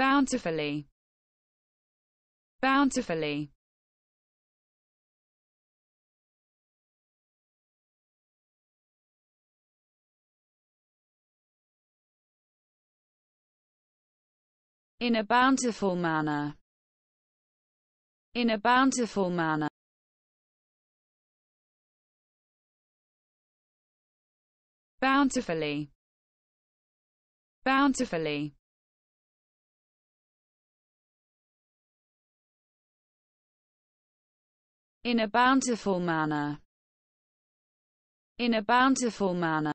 bountifully, bountifully. In a bountiful manner. In a bountiful manner. Bountifully. Bountifully. in a bountiful manner in a bountiful manner